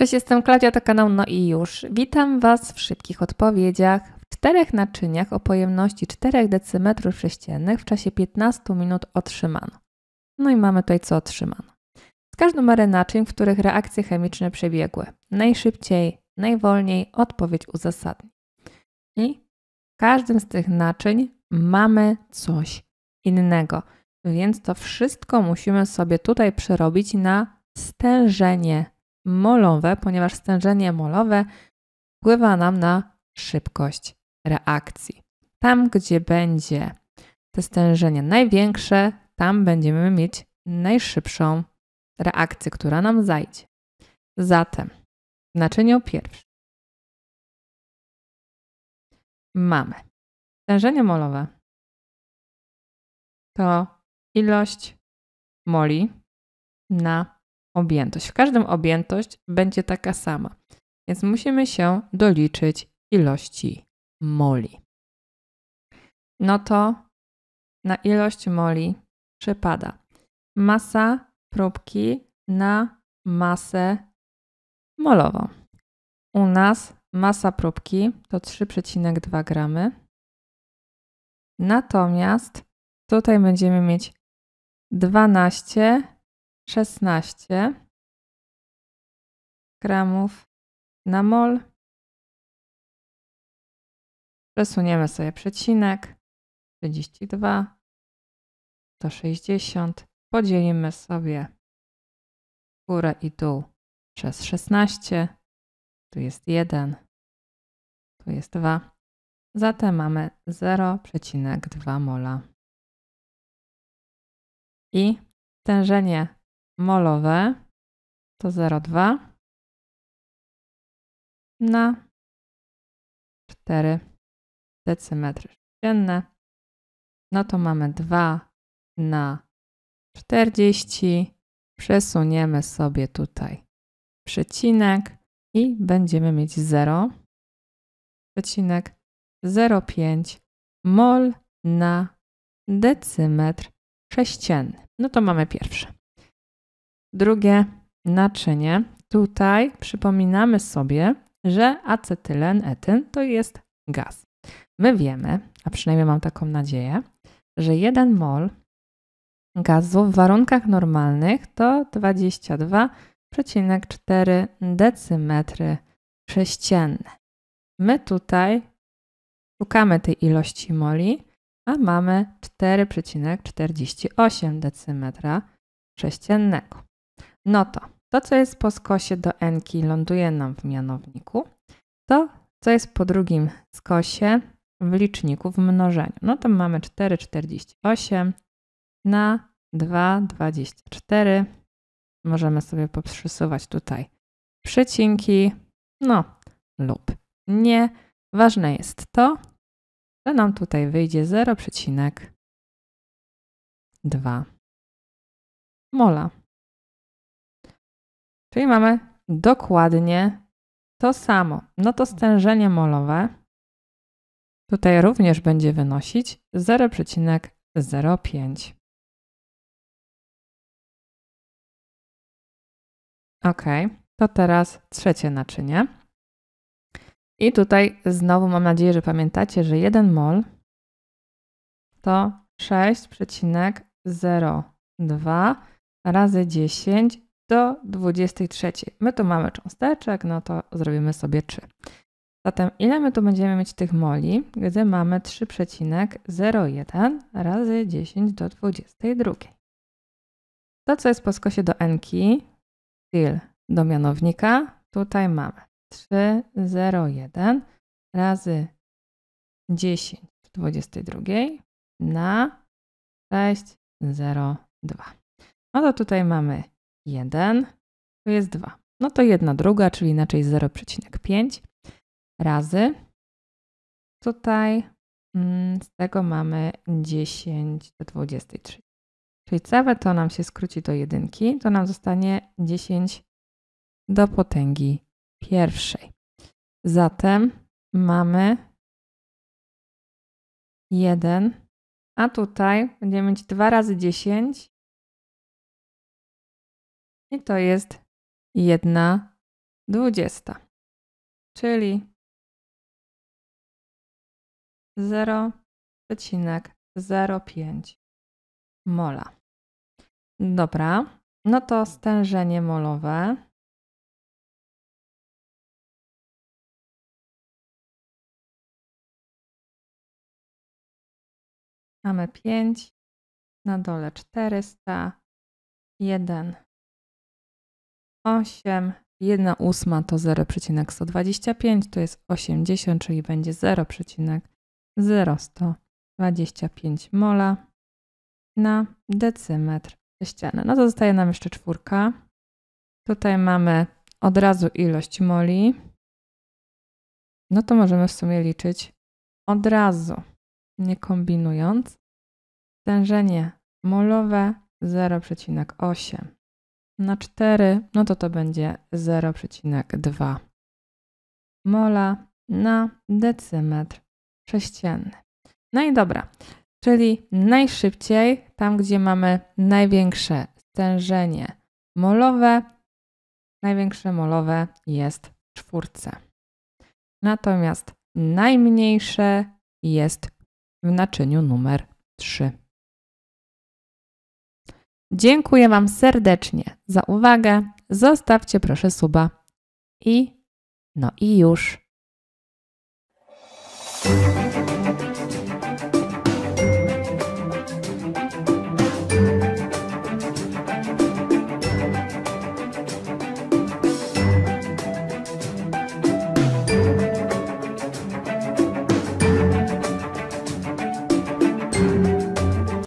Cześć, jestem Klaudia, to kanał No i już. Witam Was w szybkich odpowiedziach. W czterech naczyniach o pojemności 4 decymetrów sześciennych w czasie 15 minut otrzymano. No i mamy tutaj co otrzymano. Z każdą parę naczyń, w których reakcje chemiczne przebiegły. Najszybciej, najwolniej odpowiedź uzasadni. I w każdym z tych naczyń mamy coś innego. Więc to wszystko musimy sobie tutaj przerobić na stężenie molowe, ponieważ stężenie molowe wpływa nam na szybkość reakcji. Tam, gdzie będzie to stężenie największe, tam będziemy mieć najszybszą reakcję, która nam zajdzie. Zatem naczyniu pierwszym Mamy stężenie molowe. To ilość moli na objętość. W każdym objętość będzie taka sama. Więc musimy się doliczyć ilości moli. No to na ilość moli przypada masa próbki na masę molową. U nas masa próbki to 3,2 gramy. Natomiast tutaj będziemy mieć 12 16 gramów na mol. Przesuniemy sobie przecinek. 32 to 60. Podzielimy sobie górę i dół przez 16. Tu jest 1, tu jest 2. Zatem mamy 0,2 mola. I stężenie molowe to 0,2 na 4 decymetry sześcienne. No to mamy 2 na 40. Przesuniemy sobie tutaj przecinek i będziemy mieć 0,05 mol na decymetr sześcienny. No to mamy pierwsze. Drugie naczynie. Tutaj przypominamy sobie, że acetylen, etyn to jest gaz. My wiemy, a przynajmniej mam taką nadzieję, że 1 mol gazu w warunkach normalnych to 22,4 decymetry sześcienne. My tutaj szukamy tej ilości moli, a mamy 4,48 decymetra sześciennego. No to, to co jest po skosie do enki ląduje nam w mianowniku, to co jest po drugim skosie w liczniku w mnożeniu. No to mamy 4,48 na 2,24. Możemy sobie poprzesuwać tutaj przecinki, no lub nie. Ważne jest to, że nam tutaj wyjdzie 0,2 mola. Czyli mamy dokładnie to samo. No to stężenie molowe tutaj również będzie wynosić 0,05. Ok, to teraz trzecie naczynie. I tutaj znowu mam nadzieję, że pamiętacie, że 1 mol to 6,02 razy 10 do 23. My tu mamy cząsteczek, no to zrobimy sobie 3. Zatem ile my tu będziemy mieć tych moli, gdy mamy 3,01 razy 10 do 22. To, co jest po skosie do enki, still do mianownika, tutaj mamy 3,01 razy 10 do 22 na 6,02. No to tutaj mamy 1, to jest 2. No to 1 druga, czyli inaczej 0,5 razy. Tutaj mm, z tego mamy 10 do 23. Czyli całe to nam się skróci do jedynki, to nam zostanie 10 do potęgi pierwszej. Zatem mamy 1, a tutaj będziemy mieć 2 razy 10 i to jest 1 dwudziesta, czyli 0,05 mola. Dobra, no to stężenie molowe. Mamy 5, na dole 400, 1 8, 1 ósma to 0,125, to jest 80, czyli będzie 0,0125 mola na decymetr ściany. No to zostaje nam jeszcze czwórka. Tutaj mamy od razu ilość moli. No to możemy w sumie liczyć od razu, nie kombinując. Stężenie molowe 0,8 na 4, no to to będzie 0,2 mola na decymetr sześcienny. No i dobra, czyli najszybciej, tam gdzie mamy największe stężenie molowe, największe molowe jest w czwórce. Natomiast najmniejsze jest w naczyniu numer 3. Dziękuję Wam serdecznie za uwagę. Zostawcie proszę suba. I no i już.